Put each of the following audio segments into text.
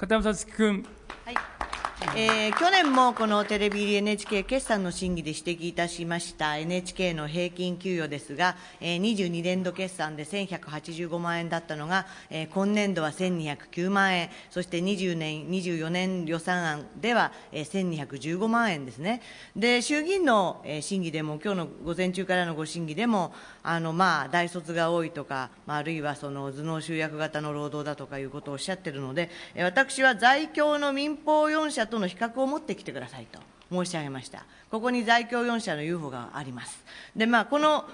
그다음 선수 금えー、去年もこのテレビ NHK 決算の審議で指摘いたしました NHK の平均給与ですが、えー、22年度決算で1185万円だったのが、えー、今年度は1209万円、そして20年24年予算案では、えー、1215万円ですね、で衆議院の、えー、審議でも、今日の午前中からのご審議でも、あのまあ、大卒が多いとか、まあ、あるいはその頭脳集約型の労働だとかいうことをおっしゃってるので、私は在京の民放4社との比較を持ってきてくださいと申し上げました。ここに在京4社の UFO があります。で、まあ、この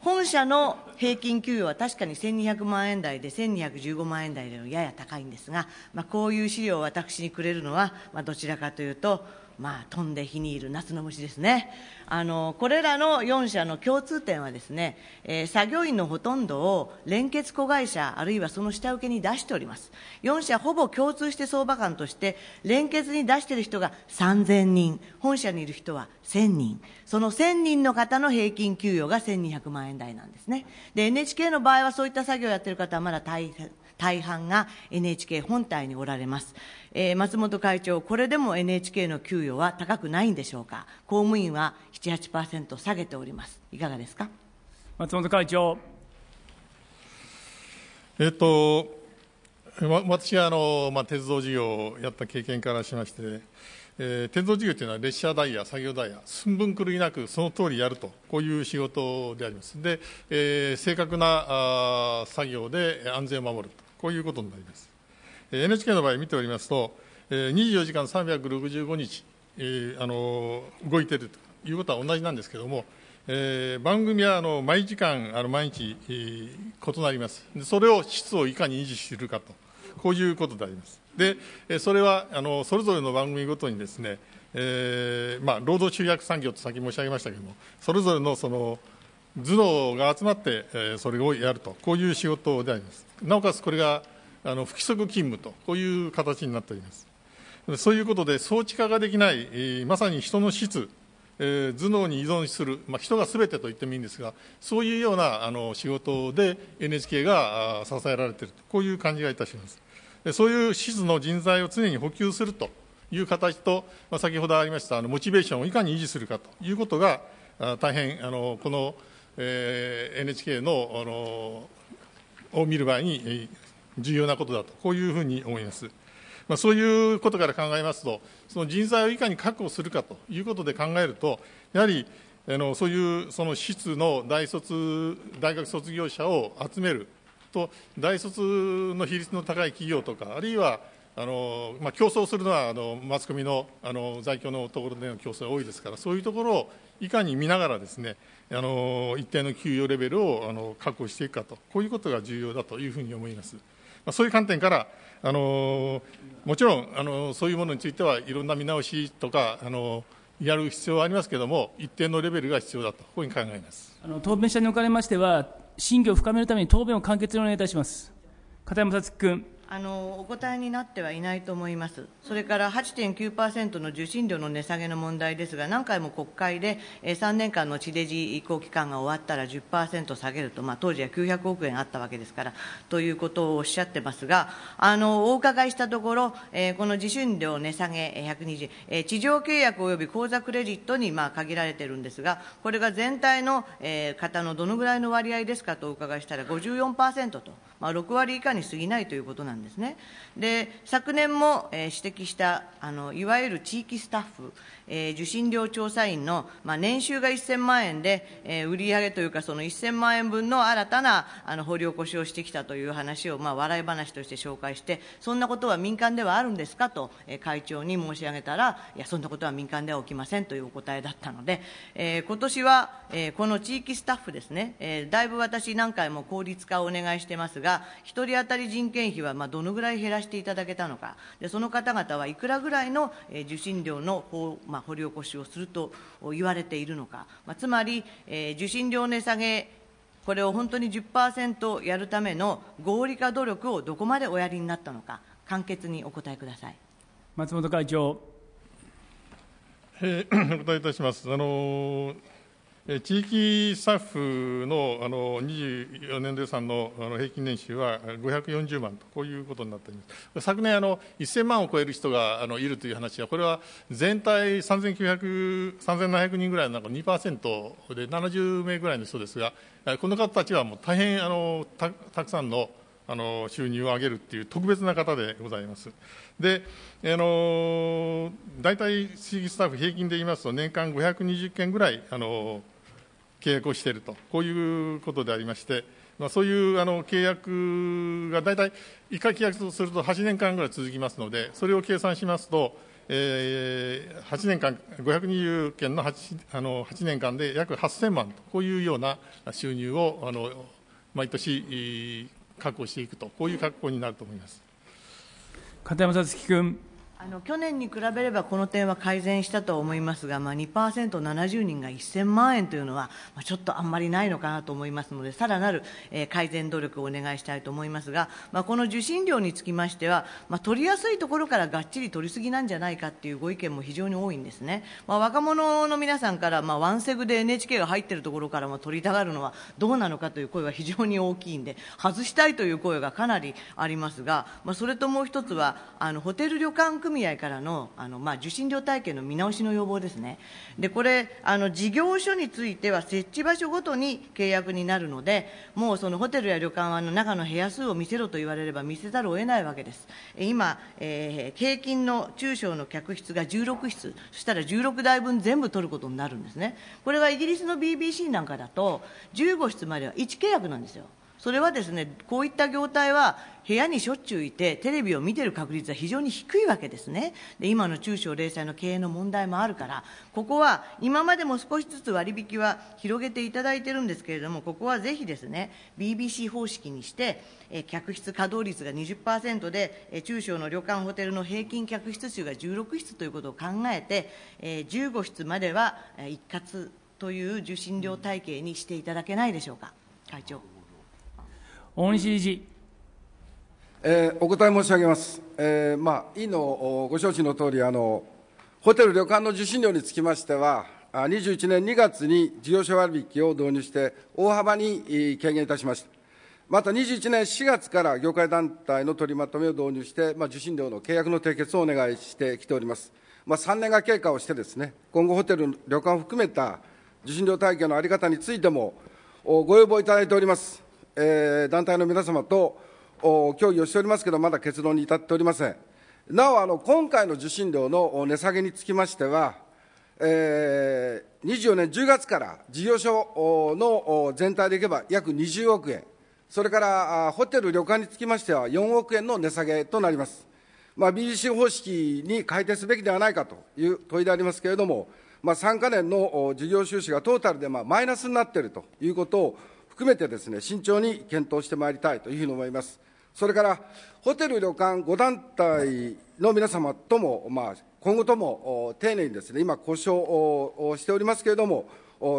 本社の平均給与は確かに1200万円台で、1215万円台でのやや高いんですが、まあ、こういう資料を私にくれるのは、まあ、どちらかというと、まあ、飛んで火にいる夏の虫ですねあのこれらの4社の共通点はですね、えー、作業員のほとんどを連結子会社あるいはその下請けに出しております4社ほぼ共通して相場感として連結に出している人が3000人本社にいる人は1000人その1000人の方の平均給与が1200万円台なんですねで NHK の場合はそういった作業をやっている方はまだ大変大半が NHK 本体におられます、えー、松本会長、これでも NHK の給与は高くないんでしょうか、公務員は7、8%下げております、いかがですか松本会長。えっと、私はあの、まあ、鉄道事業をやった経験からしまして、えー、鉄道事業というのは列車ダイヤ、作業ダイヤ、寸分狂いなくその通りやると、こういう仕事であります。で、えー、正確なあ作業で安全を守るこういうことになります。NHK の場合見ておりますと、24時間365日、あの動いているということは同じなんですけれども、えー、番組はあの毎時間、あの毎日、えー、異なりますで、それを質をいかに維持するかと、こういうことであります。で、えそれはあのそれぞれの番組ごとにですね、えーまあ、労働集約産業と先申し上げましたけれども、それぞれのその頭脳が集まって、えー、それをやると、こういう仕事であります。なおかつこれがあの不規則勤務とこういう形になっておりますそういうことで装置化ができない、まさに人の質、えー、頭脳に依存する、まあ、人がすべてと言ってもいいんですがそういうようなあの仕事で NHK が支えられているとこういう感じがいたしますそういう質の人材を常に補給するという形と、まあ、先ほどありましたあのモチベーションをいかに維持するかということが大変あのこの、えー、NHK のあのを見る場合に重要なことだと、こういうふうに思います。まあ、そういうことから考えますと、その人材をいかに確保するかということで考えると、やはりあのそういうその質の大卒大学卒業者を集めると、大卒の比率の高い企業とか、あるいはあのまあ、競争するのはあのマスコミのあの在京のところでの競争が多いですから、そういうところをいかに見ながらです、ね、あの一定の給与レベルをあの確保していくかと、こういうことが重要だというふうに思います。まそういう観点から、あのもちろん、あのそういうものについてはいろんな見直しとか、あのやる必要はありますけれども、一定のレベルが必要だと、こういうふうに考えますあの答弁者におかれましては、審議を深めるために答弁を簡潔にお願いいたします。片山さつき君あのお答えになってはいないと思います、それから8.9%の受信料の値下げの問題ですが、何回も国会で3年間の地デジ移行期間が終わったら10%下げると、まあ、当時は900億円あったわけですから、ということをおっしゃってますが、あのお伺いしたところ、えこの受信料値下げ120、え地上契約及び口座クレジットにまあ限られているんですが、これが全体の、え方のどのぐらいの割合ですかとお伺いしたら54%と。まあ、6割以下に過ぎないということなんですね。で昨年も、え指摘したあのいわゆる地域スタッフ、えー、受信料調査員の、まあ、年収が1000万円で、えー、売上というか、その1000万円分の新たなあの掘り起こしをしてきたという話を、まあ、笑い話として紹介して、そんなことは民間ではあるんですかと、えー、会長に申し上げたら、いや、そんなことは民間では起きませんというお答えだったので、えー、今年は、えー、この地域スタッフですね、えー、だいぶ私、何回も効率化をお願いしてますが、1人当たり人件費はまあどのぐらい減らしていただけたのか、でその方々はいくらぐらいの受信料の、まあまあ、掘り起こしをすると言われているのか、まあ、つまり、えー、受信料値下げ、これを本当に10%やるための合理化努力をどこまでおやりになったのか、簡潔にお答えください松本会長。えー、お答えいたします。あのー地域スタッフのあの24年度予算のあの平均年収は540万と、こういうことになっています。昨年あの、1000万を超える人があのいるという話は、これは全体3700人ぐらいの中2%で70名ぐらいの人ですが、この方たちはもう大変あのたくさんのあの収入を上げるっていう特別な方でございます。で、あの大体、地域スタッフ平均で言いますと、年間520件ぐらい、あの契約をしていると、こういうことでありまして、まあ、そういうあの契約が大体、1回契約すると8年間ぐらい続きますので、それを計算しますと、えー、8年間、520件の 8, あの8年間で約8000万と、こういうような収入をあの毎年確保していくと、こういう格好になると思います片山さつき君。あの去年に比べればこの点は改善したと思いますが、まあ2、7 0人が1000万円というのは、まあ、ちょっとあんまりないのかなと思いますので、さらなる、えー、改善努力をお願いしたいと思いますが、まあ、この受信料につきましては、まあ、取りやすいところからがっちり取りすぎなんじゃないかというご意見も非常に多いんですね、まあ、若者の皆さんから、まあ、ワンセグで NHK が入っているところからも取りたがるのはどうなのかという声は非常に大きいんで、外したいという声がかなりありますが、まあ、それともう一つは、あのホテル旅館組合からのあの、まあ、受信料体系の見直しの要望ですね、でこれあの、事業所については設置場所ごとに契約になるので、もうそのホテルや旅館はの中の部屋数を見せろと言われれば見せざるを得ないわけです。今、えー、平均の中小の客室が16室、そしたら16台分全部取ることになるんですね、これはイギリスの BBC なんかだと、15室までは1契約なんですよ。それはですねこういった業態は部屋にしょっちゅういてテレビを見てる確率は非常に低いわけですねで今の中小零細の経営の問題もあるからここは今までも少しずつ割引は広げていただいてるんですけれどもここはぜひですね BBC 方式にしてえ客室稼働率が20%でえ中小の旅館ホテルの平均客室数が16室ということを考えてえ15室までは一括という受信料体系にしていただけないでしょうか会長。大西理事。えー、お答え申し上げます。えー、まあ、委員のご承知のとおり、あの、ホテル旅館の受信料につきましては、21年2月に事業者割引を導入して、大幅に軽減いたしました。また21年4月から業界団体の取りまとめを導入して、まあ、受信料の契約の締結をお願いしてきております。まあ、3年が経過をしてですね、今後ホテル、旅館を含めた受信料体系の在り方についても、ご要望いただいております。えー、団体の皆様と協議をしておりますけど、まだ結論に至っておりません。なお、あの今回の受信料の値下げにつきましては、えー、24年10月から事業所の全体でいけば約20億円、それからホテル・旅館につきましては4億円の値下げとなります。まあ、BBC 方式に改定すべきではないかという問いでありますけれども、まあ、3か年の事業収支がトータルでまあマイナスになっているということを含めてですね、慎重に検討してまいりたいというふうに思います。それから、ホテル、旅館5団体の皆様とも、まあ、今後とも丁寧にですね、今、交渉をしておりますけれども、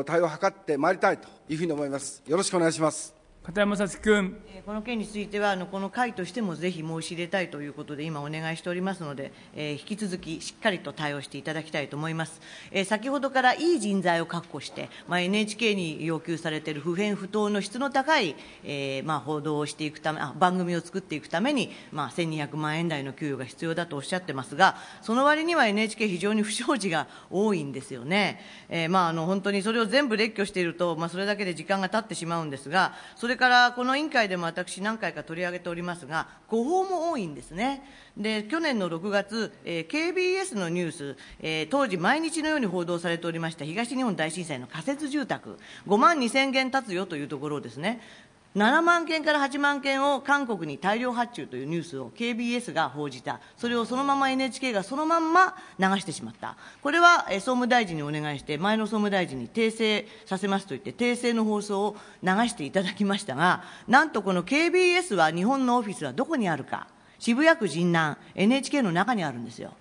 対応を図ってまいりたいというふうに思います。よろしくお願いします。片山さつ君。この件については、この会としてもぜひ申し入れたいということで、今、お願いしておりますので、引き続きしっかりと対応していただきたいと思います。先ほどからいい人材を確保して、ま NHK に要求されている不偏不当の質の高い、えま報道をしていくため、番組を作っていくために、ま1200万円台の給与が必要だとおっしゃってますが、その割には NHK、非常に不祥事が多いんですよね。えまあ、あの本当にそれを全部列挙していると、まそれだけで時間が経ってしまうんですが、それそれからこの委員会でも私、何回か取り上げておりますが、誤報も多いんですね。で、去年の6月、えー、KBS のニュース、えー、当時毎日のように報道されておりました東日本大震災の仮設住宅、5万2000軒建つよというところですね、7万件から8万件を韓国に大量発注というニュースを KBS が報じた、それをそのまま NHK がそのまんま流してしまった、これは総務大臣にお願いして、前の総務大臣に訂正させますと言って、訂正の放送を流していただきましたが、なんとこの KBS は、日本のオフィスはどこにあるか、渋谷区神南、NHK の中にあるんですよ。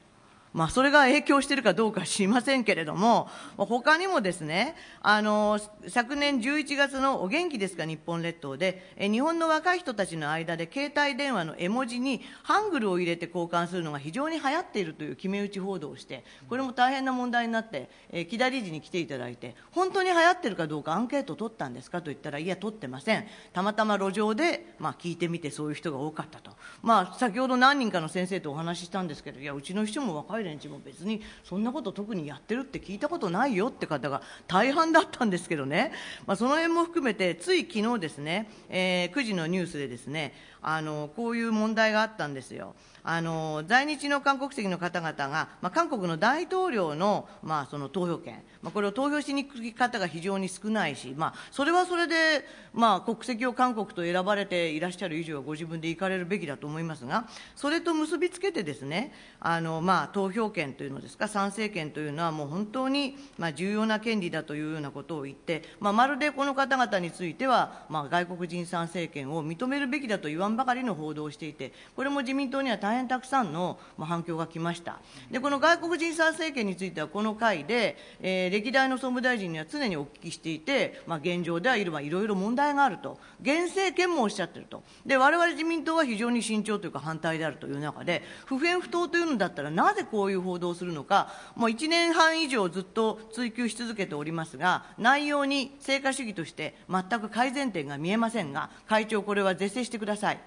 まあ、それが影響しているかどうか知りませんけれども、他にもですね、あの、昨年11月のお元気ですか日本列島で、日本の若い人たちの間で携帯電話の絵文字にハングルを入れて交換するのが非常に流行っているという決め打ち報道をして、これも大変な問題になって、え木田理事に来ていただいて、本当に流行ってるかどうかアンケート取ったんですかと言ったら、いや、取ってません。たまたま路上で、まあ、聞いてみてそういう人が多かったと。まあ、先ほど何人かの先生とお話ししたんですけど、いや、うちの秘書も若い連中も別にそんなこと特にやってるって聞いたことないよって方が大半だったんですけどね、まあ、その辺も含めてつい昨日ですね、えー、9時のニュースでですねあのこういう問題があったんですよ。あの在日の韓国籍の方々が、まあ、韓国の大統領の,、まあその投票権、まあ、これを投票しにくい方が非常に少ないし、まあ、それはそれで、まあ、国籍を韓国と選ばれていらっしゃる以上はご自分で行かれるべきだと思いますが、それと結びつけてですね、あのまあ、投票権というのですか、賛成権というのはもう本当に、まあ、重要な権利だというようなことを言って、まあ、まるでこの方々については、まあ、外国人参政権を認めるべきだと言わばかりの報道をしていて、これも自民党には大変たくさんの反響が来ました。で、この外国人参政権については、この回で、えー、歴代の総務大臣には常にお聞きしていて、まあ、現状ではいろいろ問題があると、現政権もおっしゃっていると、われわれ自民党は非常に慎重というか反対であるという中で、不偏不党というのだったら、なぜこういう報道をするのか、もう1年半以上ずっと追及し続けておりますが、内容に成果主義として全く改善点が見えませんが、会長、これは是正してください。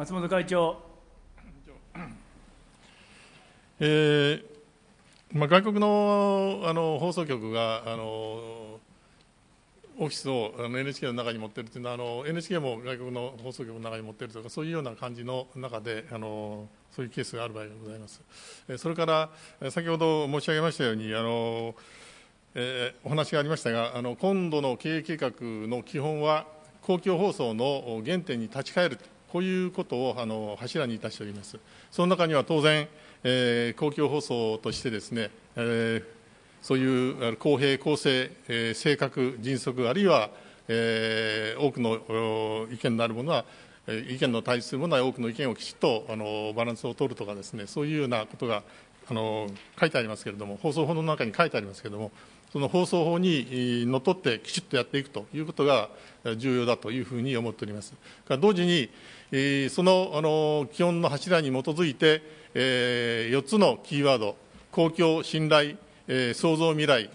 松本会長。えーまあ、外国のあの放送局があのオフィスをあの NHK の中に持っているというのはあの NHK も外国の放送局の中に持っているとかそういうような感じの中であのそういうケースがある場合がございます。それから先ほど申し上げましたようにあの、えー、お話がありましたがあの今度の経営計画の基本は公共放送の原点に立ち返るこういうことをあの柱にいたしております。その中には当然、えー、公共放送としてですね、えー、そういう公平、公正、えー、正確、迅速、あるいは、えー、多くの意見のあるものは、意見の対するものは多くの意見をきちっとあのバランスを取るとかですね、そういうようなことがあの書いてありますけれども、放送法の中に書いてありますけれども、その放送法にのっとってきちっとやっていくということが重要だというふうに思っております。同時に、そのの基本の柱に基づいて、4つのキーワード、公共、信頼、創造未来、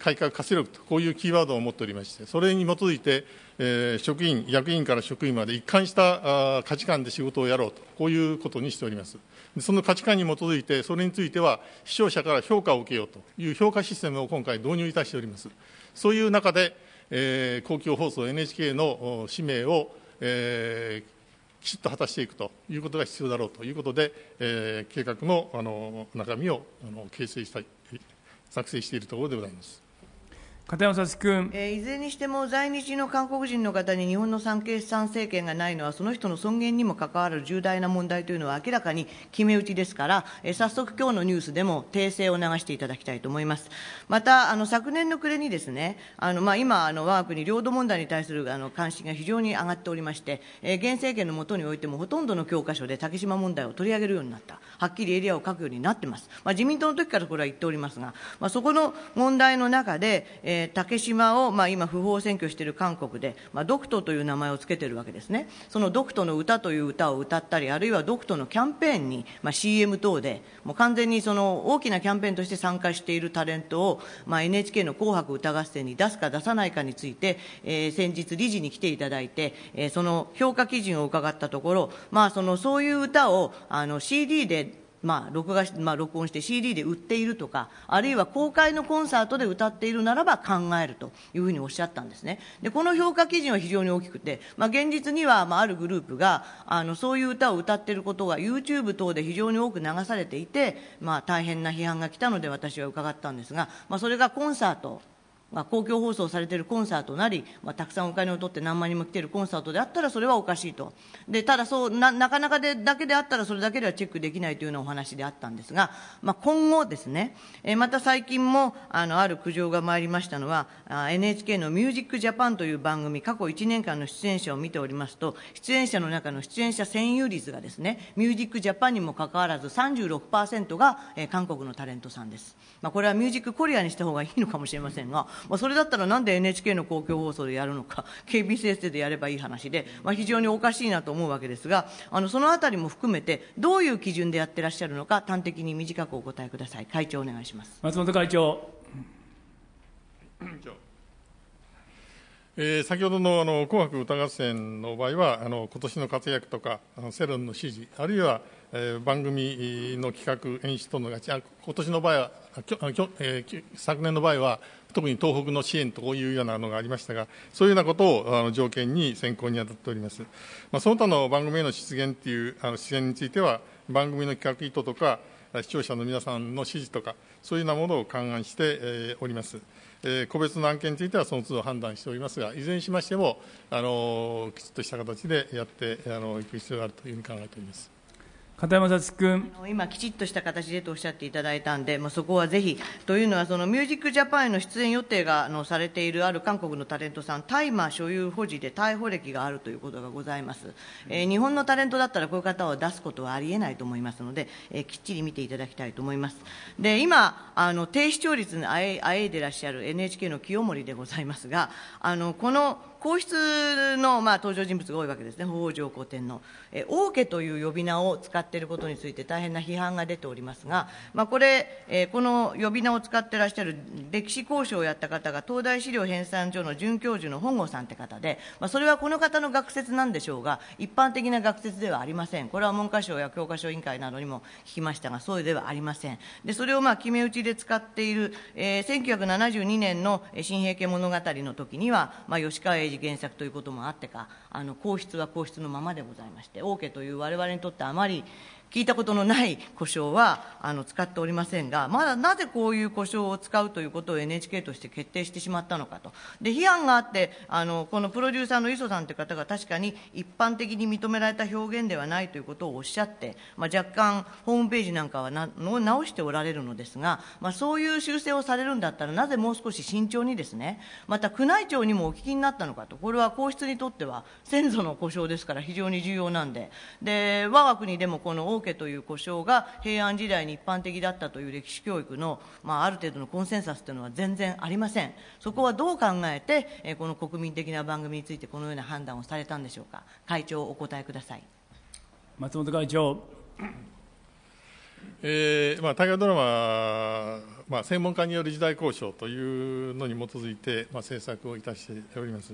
改革活力と、こういうキーワードを持っておりまして、それに基づいて、えー、職員、役員から職員まで一貫した価値観で仕事をやろうと、こういうことにしております。その価値観に基づいて、それについては、視聴者から評価を受けようという評価システムを今回導入いたしております。そういう中で、えー、公共放送 NHK の使命を、えー、きちっと果たしていくということが必要だろうということで、えー、計画のあの中身をあの形成したい、作成しているところでございます。片山さつ君、えー、いずれにしても在日の韓国人の方に日本の産経産政権がないのはその人の尊厳にも関わる重大な問題というのは明らかに決め打ちですから、えー、早速今日のニュースでも訂正を流していただきたいと思いますまたあの昨年の暮れにですねあの、まあ、今あの我が国領土問題に対するあの関心が非常に上がっておりまして、えー、現政権のもとにおいてもほとんどの教科書で竹島問題を取り上げるようになったはっきりエリアを書くようになってます、まあ、自民党の時からこれは言っておりますが、まあ、そこの問題の中で、えーえー、竹島を、まあ、今、不法占拠している韓国で、まあ、ドクトという名前をつけているわけですね、そのドクトの歌という歌を歌ったり、あるいはドクトのキャンペーンに、まあ、CM 等で、もう完全にその大きなキャンペーンとして参加しているタレントを、まあ、NHK の紅白歌合戦に出すか出さないかについて、えー、先日、理事に来ていただいて、えー、その評価基準を伺ったところ、まあ、そのそういう歌をあの CD でまあ録画まあ、録音して CD で売っているとかあるいは公開のコンサートで歌っているならば考えるというふうにおっしゃったんですねでこの評価基準は非常に大きくて、まあ、現実には、まあ、あるグループがあのそういう歌を歌っていることが YouTube 等で非常に多く流されていて、まあ、大変な批判が来たので私は伺ったんですが、まあ、それがコンサート公共放送されているコンサートなりたくさんお金を取って何万人も来ているコンサートであったらそれはおかしいとただ、なかなかだけであったらそれだけではチェックできないというようなお話であったんですが今後、ですね、また最近もある苦情が参りましたのは NHK の「ミュージックジャパンという番組過去1年間の出演者を見ておりますと出演者の中の出演者占有率がですねミュージックジャパンにもかかわらず36%が韓国のタレントさんです、まあ、これはミュージックコリアにした方がいいのかもしれませんが、まあ、それだったらなんで NHK の公共放送でやるのか、警 備先生でやればいい話で、まあ、非常におかしいなと思うわけですが、あのそのあたりも含めて、どういう基準でやってらっしゃるのか、端的に短くお答えください。会長お願いします松本会長。えー、先ほどのあの紅白歌合戦の場合は、あの今年の活躍とか、あの世論の支持、あるいは、えー、番組の企画、演出等のが今年の場合は、きょきょえー、昨年の場合は、特に東北の支援というようなのがありましたが、そういうようなことをあの条件に選考に当たっております。まあ、その他の番組への出現っていう、あの出演については、番組の企画意図とか、視聴者の皆さんの支持とか、そういうようなものを勘案して、えおります。え個別の案件についてはその都度判断しておりますが、いずれにしましても、あのきちっとした形でやってあのいく必要があるというふうに考えております。片山さつ君今、きちっとした形でとおっしゃっていただいたんで、もうそこはぜひ、というのは、そのミュージックジャパンへの出演予定があのされているある韓国のタレントさん、大麻所有保持で逮捕歴があるということがございます、えー、日本のタレントだったら、こういう方を出すことはありえないと思いますので、えー、きっちり見ていただきたいと思います。で今あの低視聴率にあえいでらっしゃる NHK の清盛でございますが、あのこの皇室の、まあ、登場人物が多いわけですね、法皇上皇天皇、え王家という呼び名を使っていることについて、大変な批判が出ておりますが、まあ、これ、えこの呼び名を使ってらっしゃる歴史講師をやった方が、東大資料編纂所の准教授の本郷さんって方で、まあ、それはこの方の学説なんでしょうが、一般的な学説ではありません、これは文科省や教科書委員会などにも聞きましたが、そうではありません。でそれをまあ決め打ちで使っている、えー、1972年の新平家物語の時には、まあ、吉川原作ということもあってかあの皇室は皇室のままでございまして王家という我々にとってあまり聞いたことのない故障はあの使っておりませんが、まだなぜこういう故障を使うということを NHK として決定してしまったのかと、で批判があってあの、このプロデューサーの磯さんという方が確かに一般的に認められた表現ではないということをおっしゃって、まあ、若干、ホームページなんかはな直しておられるのですが、まあ、そういう修正をされるんだったら、なぜもう少し慎重にですね、また宮内庁にもお聞きになったのかと、これは皇室にとっては先祖の故障ですから、非常に重要なんで、で我が国でもこの儲けという故障が平安時代に一般的だったという歴史教育の、まあ、ある程度のコンセンサスというのは全然ありませんそこはどう考えて、えー、この国民的な番組についてこのような判断をされたんでしょうか会長お答えください松本会長えーまあ、大河ドラマ、まあ、専門家による時代交渉というのに基づいて、まあ、制作をいたしております。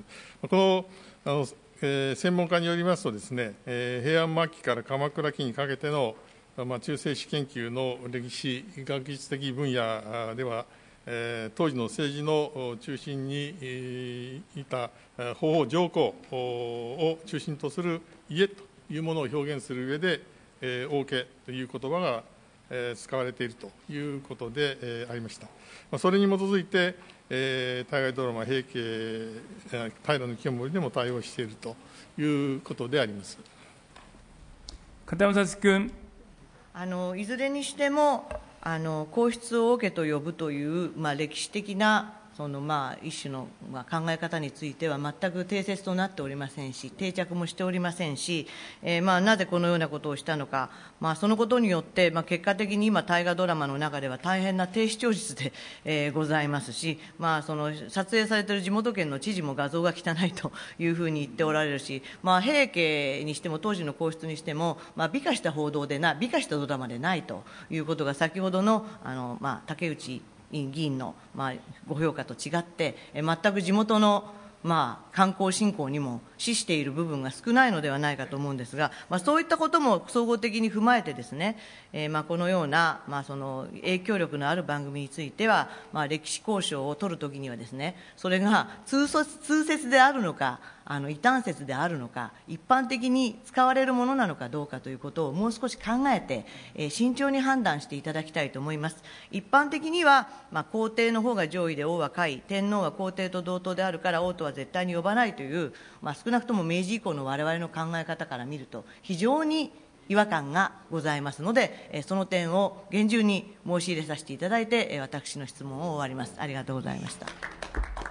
このあの専門家によりますとです、ね、平安末期から鎌倉期にかけての、まあ、中世史研究の歴史学術的分野では、えー、当時の政治の中心にいた法皇上皇を中心とする家というものを表現する上で、えー、王家という言葉が使われているということでありました。それに基づいて、対外ドラマ、平家、平清盛でも対応しているということであります。片山さつ君あのいずれにしてもあの皇室を王家と呼ぶという、まあ、歴史的なそのまあ一種のまあ考え方については全く定説となっておりませんし、定着もしておりませんし、えー、まあなぜこのようなことをしたのか、まあ、そのことによって、まあ、結果的に今、大河ドラマの中では大変な低視聴率で、えございますし、まあ、その撮影されている地元県の知事も画像が汚いというふうに言っておられるし、まあ、平家にしても当時の皇室にしても、まあ、美化した報道でない、美化したドラマでないということが先ほどのあの、まあ、竹内議員の、まあ、ご評価と違って、え全く地元のまあ、観光振興にも資している部分が少ないのではないかと思うんですが、まあ、そういったことも総合的に踏まえてですね、えー、まあこのような、まあ、その影響力のある番組については、まあ、歴史交渉を取るときにはですねそれが通通説であるのかあの異端説であるのか一般的に使われるものなのかどうかということをもう少し考えて、えー、慎重に判断していただきたいと思います一般的には、まあ、皇帝の方が上位で王は下位天皇は皇帝と同等であるから王とは絶対に呼ばないという、まあ、少なくとも明治以降の我々の考え方から見ると非常に違和感がございますので、その点を厳重に申し入れさせていただいて、私の質問を終わります。ありがとうございました。